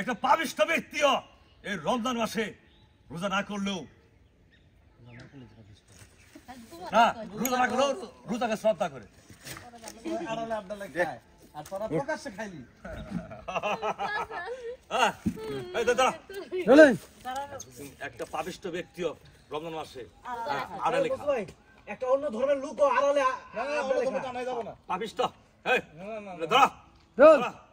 একটা পাবিষ্ঠ ব্যক্তিও এই রমজান মাসে রোজা না করলেও না রোজা না করলেও রোজাকে শ্রদ্ধা করে একটা পাবিষ্ঠ ব্যক্তিও রমজান মাসে আড়ালে একটা অন্য ধর্মের লোকও আড়ালে পাবিষ্ট দাঁড়া